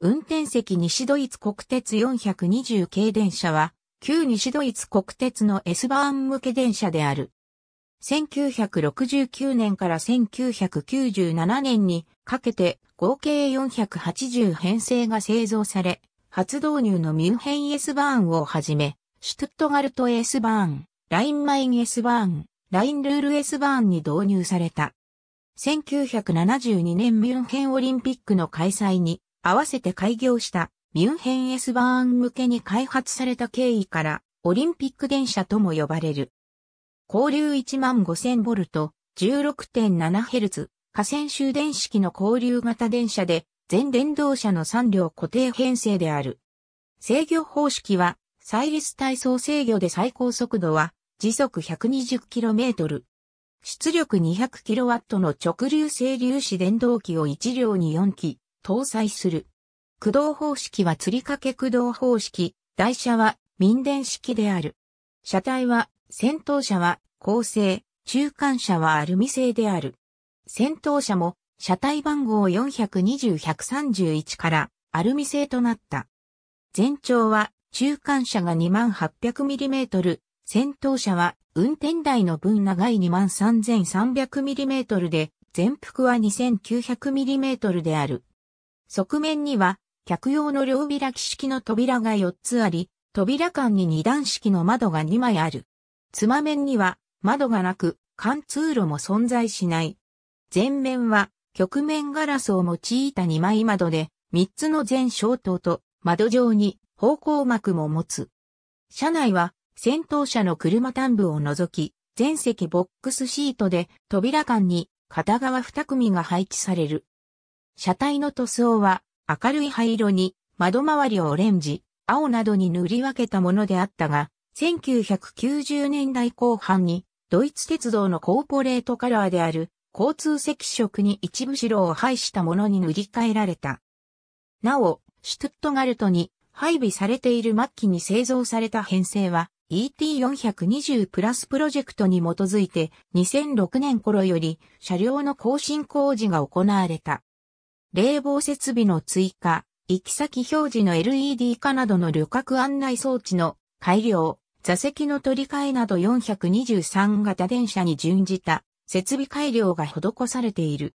運転席西ドイツ国鉄420系電車は、旧西ドイツ国鉄の S バーン向け電車である。1969年から1997年にかけて合計480編成が製造され、初導入のミュンヘン S バーンをはじめ、シュトゥットガルト S バーン、ラインマイン S バーン、ラインルール S バーンに導入された。1972年ミュンヘンオリンピックの開催に合わせて開業したミュンヘン S バーン向けに開発された経緯からオリンピック電車とも呼ばれる。交流1万5000ボルト、16.7ヘルツ、河川終電式の交流型電車で全電動車の3両固定編成である。制御方式は、サイリス体操制御で最高速度は時速 120km。出力 200kW の直流整粒子電動機を1両に4機、搭載する。駆動方式は吊り掛け駆動方式、台車は民電式である。車体は、先頭車は鋼製、中間車はアルミ製である。先頭車も車体番号420-131からアルミ製となった。全長は中間車が 2800mm、先頭車は運転台の分長い 23300mm で、全幅は 2900mm である。側面には、客用の両開き式の扉が4つあり、扉間に2段式の窓が2枚ある。つま面には、窓がなく、貫通路も存在しない。前面は、曲面ガラスを用いた2枚窓で、3つの全小灯と、窓上に方向膜も持つ。車内は、先頭車の車端部を除き、全席ボックスシートで扉間に片側2組が配置される。車体の塗装は明るい灰色に窓周りをオレンジ、青などに塗り分けたものであったが、1990年代後半にドイツ鉄道のコーポレートカラーである交通赤色に一部白を配したものに塗り替えられた。なお、シュトゥットガルトに配備されている末期に製造された編成は ET420 プラスプロジェクトに基づいて2006年頃より車両の更新工事が行われた。冷房設備の追加、行き先表示の LED 化などの旅客案内装置の改良、座席の取り替えなど423型電車に準じた設備改良が施されている。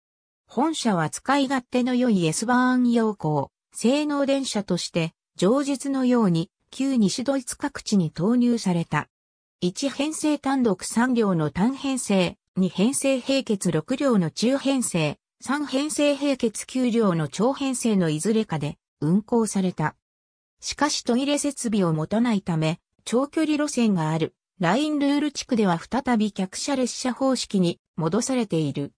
本社は使い勝手の良い S バーン要項、性能電車として、上日のように旧西ドイツ各地に投入された。1編成単独3両の単編成、2編成並結6両の中編成、三編成並結9両の長編成のいずれかで運行された。しかしトイレ設備を持たないため、長距離路線がある、ラインルール地区では再び客車列車方式に戻されている。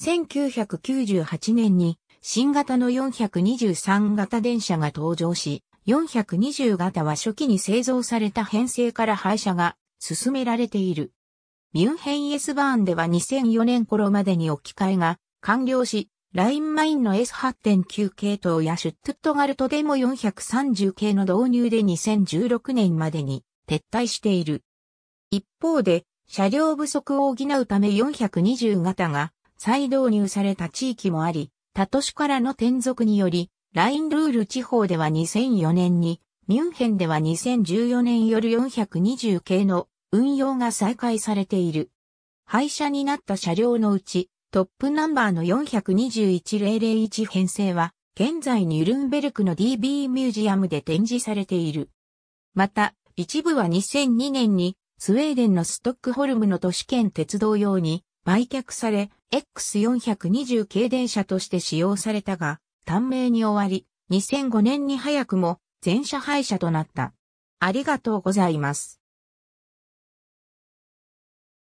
1998年に新型の423型電車が登場し、420型は初期に製造された編成から廃車が進められている。ミュンヘン S エスバーンでは2004年頃までに置き換えが完了し、ラインマインの S8.9 系統やシュットットガルトでも430系の導入で2016年までに撤退している。一方で、車両不足を補うため420型が再導入された地域もあり、他都市からの転属により、ラインルール地方では2004年に、ミュンヘンでは2014年より420系の運用が再開されている。廃車になった車両のうち、トップナンバーの421001編成は、現在ニュルンベルクの DB ミュージアムで展示されている。また、一部は2002年に、スウェーデンのストックホルムの都市圏鉄道用に売却され、X420 系電車として使用されたが、短命に終わり、2005年に早くも全車廃車となった。ありがとうございます。